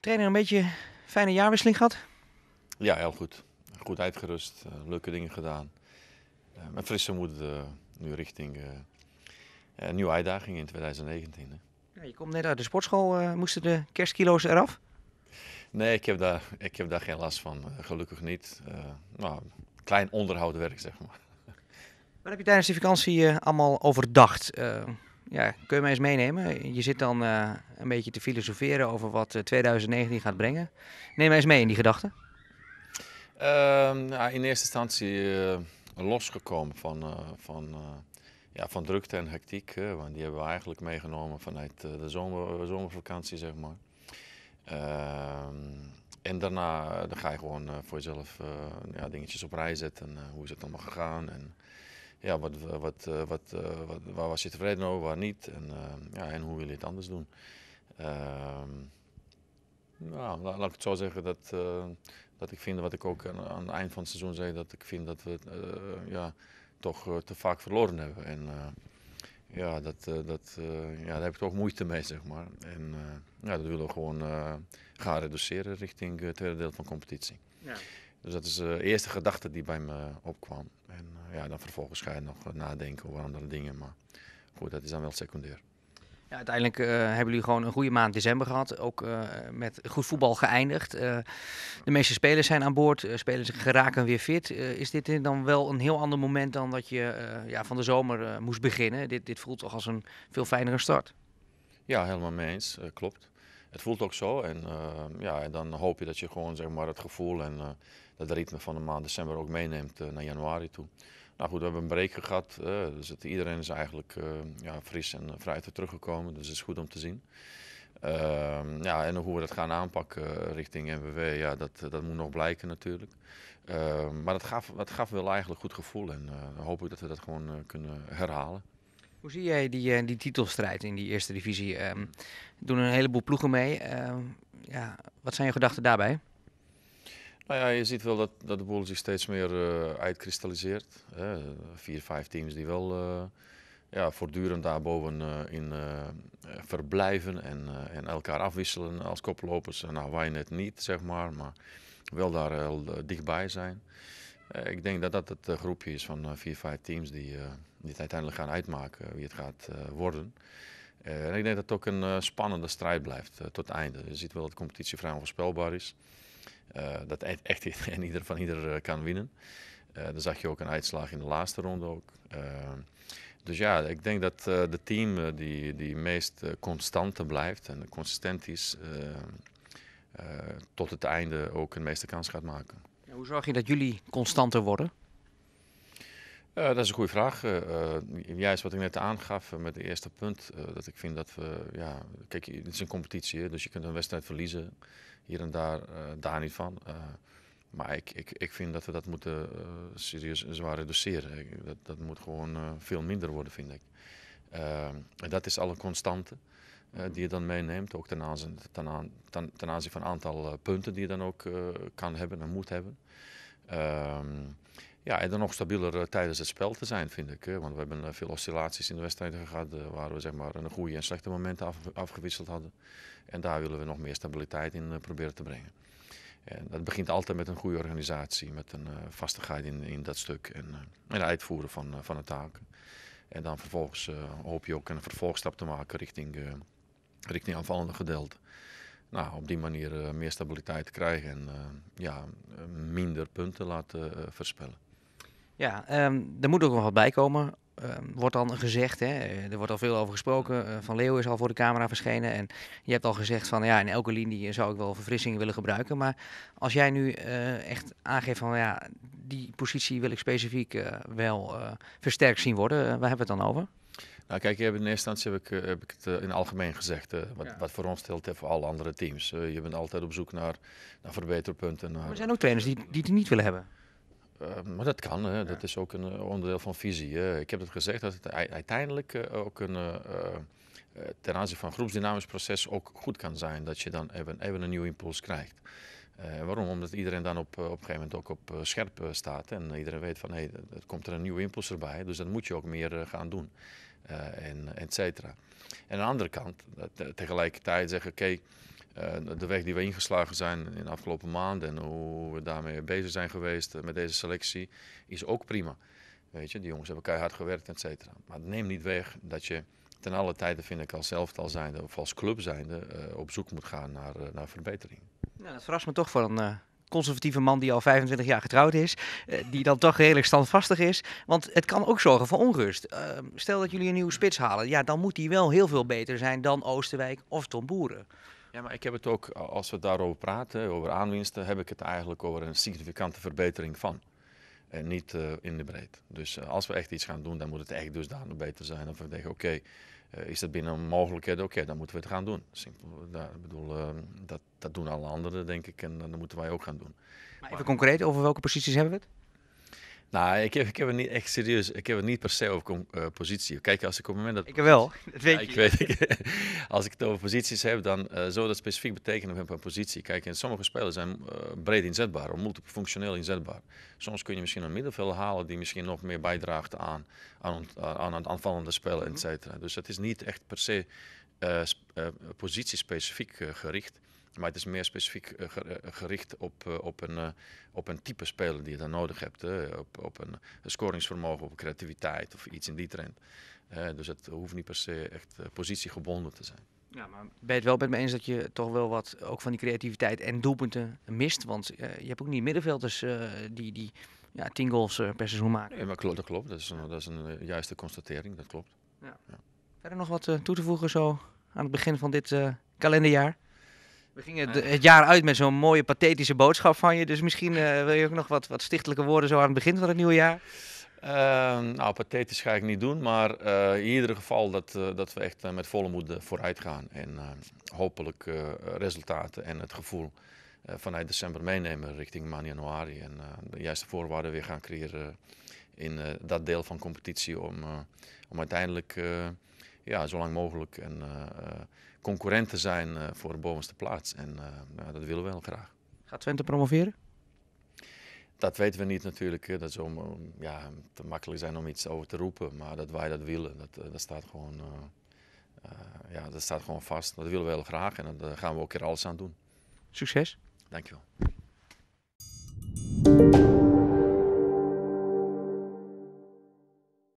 Trainer, een beetje fijne jaarwisseling gehad? Ja, heel goed. Goed uitgerust, eh, leuke dingen gedaan. Uh, eh, met frisse moed eh, nu richting een nieuwe uitdaging in 2019. Hè. Ja, je komt net uit de sportschool. moesten de kerstkilo's eraf? Nee, ik heb daar, ik heb daar geen last van. Gelukkig niet. nou, klein onderhoudwerk, zeg maar. Wat heb je tijdens de vakantie allemaal overdacht? ja, kun je mij eens meenemen? Je zit dan eh, een beetje te filosoferen over wat 2019 eh, gaat brengen. Neem mij eens mee in die gedachten. Ehm, nou, in eerste instantie eh, losgekomen van, van, ja, van drukte en hectiek. want die hebben we eigenlijk meegenomen vanuit de zomer, zomervakantie, zeg maar. Ehm, en daarna dan ga je gewoon voor jezelf ja, dingetjes op rij zetten. hoe is het allemaal gegaan? En, ja, wat, wat, eh, wat, eh, wat, waar was je tevreden over, waar niet. En, eh, ja, en hoe wil je het anders doen? Ehm, nou, laat, ik het zo zeggen dat, dat ik vind, wat ik ook aan, het eind van het seizoen zei, dat ik vind dat we het ja, toch te vaak verloren hebben. En, ja, dat, dat, ja, daar heb ik toch moeite mee, zeg maar. En ja, dat willen we gewoon gaan reduceren richting het tweede deel van de competitie. Ja. Dus dat is eh, de eerste gedachte die bij me opkwam. En eh, ja, dan vervolgens ga je nog eh, nadenken over andere dingen. Maar goed, dat is dan wel secundair. Ja, uiteindelijk hebben jullie gewoon een goede maand december gehad. Ook met goed voetbal geëindigd. de meeste spelers zijn aan boord. spelers geraken weer fit. is dit dan wel een heel ander moment dan dat je ja, van de zomer moest beginnen? Dit, dit voelt toch als een veel fijnere start? Ja, helemaal mee eens. klopt. Het voelt ook zo. En ja, en dan hoop je dat je gewoon zeg maar, het gevoel en dat ritme van de maand december ook meeneemt eh, naar januari toe. Nou goed, we hebben een break gehad. Eh, dus iedereen is eigenlijk eh, ja, fris en vrij teruggekomen. Dus het is goed om te zien. Ehm, ja, en hoe we dat gaan aanpakken richting NWW, ja, dat, dat moet nog blijken natuurlijk. Ehm, maar dat gaf, dat gaf wel eigenlijk goed gevoel en uh, hoop ik dat we dat gewoon kunnen herhalen. Hoe zie jij die, die titelstrijd in die eerste divisie? Um, doen een heleboel ploegen mee. ja, wat zijn je gedachten daarbij? Nou ja, je ziet wel dat, dat de boel zich steeds meer uh, uitkristalliseert. Hè. Vier, vijf teams die wel uh, ja, voortdurend daarboven uh, in verblijven en, en elkaar afwisselen als koplopers. Nou, wij net niet, zeg maar, maar wel daar heel dichtbij zijn. ik denk dat dat het groepje is van vier, vijf teams die, die het uiteindelijk gaan uitmaken wie het gaat worden. en ik denk dat het ook een spannende strijd blijft tot het einde. Je ziet wel dat de competitie vrij onvoorspelbaar is. Eh, dat e- echt en ieder van ieder eh, kan winnen. Eh, dan zag je ook een uitslag in de laatste ronde ook. dus ja, ik denk dat het de team die, die meest constante blijft en consistent is, tot het einde ook een meeste kans gaat maken. Ja, hoe zorg je dat jullie constanter worden? dat is een goede vraag. juist wat ik net aangaf met het eerste punt. dat ik vind dat we. Ja, kijk, het is een competitie, dus je kunt een wedstrijd verliezen hier en daar, eh, daar niet van. Eh, maar ik, ik, ik vind dat we dat moeten eh, serieus en zwaar reduceren. dat, dat moet gewoon veel minder worden, vind ik. en dat is alle constante. die je dan meeneemt, ook ten aanzien, ten aan, aanzien van aantal punten die je dan ook kan hebben en moet hebben. Ehm ja, en dan nog stabieler eh, tijdens het spel te zijn, vind ik. Want we hebben eh, veel oscillaties in de wedstrijden gehad, eh, waar we zeg maar een goede en slechte momenten afgewisseld hadden. En daar willen we nog meer stabiliteit in proberen te brengen. En dat begint altijd met een goede organisatie, met een vastigheid in, in dat stuk en, uitvoeren van, van de taken. En dan vervolgens hoop je ook een vervolgstap te maken richting, richting aanvallende gedeelte nou, op die manier meer stabiliteit krijgen en ja, minder punten laten uh, verspillen. Ja, um, er moet ook wel wat bij komen. Ehm, wordt dan gezegd, hè, eh, er wordt al veel over gesproken. Eh, van Leeuw is al voor de camera verschenen. En je hebt al gezegd van ja, in elke linie zou ik wel verfrissingen willen gebruiken. Maar als jij nu eh, echt aangeeft van ja, die positie wil ik specifiek wel versterkt zien worden, waar hebben we het dan over? Nou, kijk, in eerste instantie heb ik, het in het algemeen gezegd. Wat, wat, voor ons telt en voor alle andere teams. je bent altijd op zoek naar, naar verbeterpunten. er zijn ook trainers die, die het niet willen hebben. Eh, maar dat kan, hè. dat is ook een eh, onderdeel van visie. Hè. Ik heb het gezegd dat het uiteindelijk eh, ook een, ten aanzien van groepsdynamisch proces ook goed kan zijn. Dat je dan even, even een nieuwe impuls krijgt. waarom? Omdat iedereen dan op, op een gegeven moment ook op scherp staat. En iedereen weet van hé, hey, er komt er een nieuwe impuls erbij. Dus dan moet je ook meer gaan doen. en et cetera. En aan de andere kant, tegelijkertijd zeggen: oké. Eh, de weg die we ingeslagen zijn in de afgelopen maanden en hoe we daarmee bezig zijn geweest eh, met deze selectie, is ook prima. Weet je, die jongens hebben keihard gewerkt, et cetera. Maar neem niet weg dat je ten alle tijde, vind ik, als elftal zijnde of als club zijnde eh, op zoek moet gaan naar, naar verbetering. Nou, dat verrast me toch voor een conservatieve man die al 25 jaar getrouwd is, die dan toch redelijk standvastig is. Want het kan ook zorgen voor onrust. Ehm, stel dat jullie een nieuwe spits halen, ja, dan moet die wel heel veel beter zijn dan Oosterwijk of Tom Boeren. Ja, maar ik heb het ook, als we daarover praten, over aanwinsten, heb ik het eigenlijk over een significante verbetering van. En niet eh, in de breed. Dus eh, als we echt iets gaan doen, dan moet het echt dus dusdanig beter zijn. Of we denken, oké, eh, is dat binnen mogelijkheden? Oké, dan moeten we het gaan doen. Simpel, daar, bedoel, dat, dat doen alle anderen, denk ik. En dat moeten wij ook gaan doen. Maar even concreet, over welke posities hebben we het? Nou, ik heb, ik heb het niet echt serieus. Ik heb het niet per se over eh, positie. Kijk, als ik op het moment dat. Ik wel, dat weet je. Ik weet, als ik het over posities heb, dan uh, zou dat specifiek betekenen op een positie. Kijk, en sommige spelers zijn eh, breed inzetbaar of multifunctioneel inzetbaar. Soms kun je misschien een middenveld halen die misschien nog meer bijdraagt aan, aan, aan het aanvallende spel, et mhm. cetera. Dus het is niet echt per se positiespecifiek gericht. Maar het is meer specifiek eh, eh, gericht op, eh, op, een, op een type speler die je dan nodig hebt. Op, op een scoringsvermogen, op creativiteit of iets in die trend. dus het hoeft niet per se echt positiegebonden te zijn. Ja, maar ben je het wel met me eens dat je toch wel wat ook van die creativiteit en doelpunten mist? Want je hebt ook niet middenvelders die, die ja, tien goals per seizoen maken. Nee, maar dat klopt. Dat is een, dat is een juiste constatering, dat klopt. Ja. Ja. Verder nog wat toe te voegen zo aan het begin van dit kalenderjaar? We gingen het, jaar uit met zo'n mooie pathetische boodschap van je. Dus misschien eh, wil je ook nog wat, wat stichtelijke woorden zo aan het begin van het nieuwe jaar? Ehm, nou, pathetisch ga ik niet doen, maar eh, in ieder geval dat, eh, dat we echt met volle moed vooruit gaan. En hopelijk resultaten en het gevoel vanuit december meenemen richting maand januari. En de juiste voorwaarden weer gaan creëren in dat deel van competitie om, om uiteindelijk ja, zo lang mogelijk eh, eh, concurrent concurrenten zijn eh, voor de bovenste plaats. En dat willen we wel graag. Gaat Twente promoveren? Dat weten we niet natuurlijk. Dat zou ja, te makkelijk zijn om iets over te roepen. Maar dat wij dat willen, dat, dat, staat, gewoon, ja, dat staat gewoon vast. Dat willen we heel graag en daar gaan we ook weer alles aan doen. Succes. Dankjewel.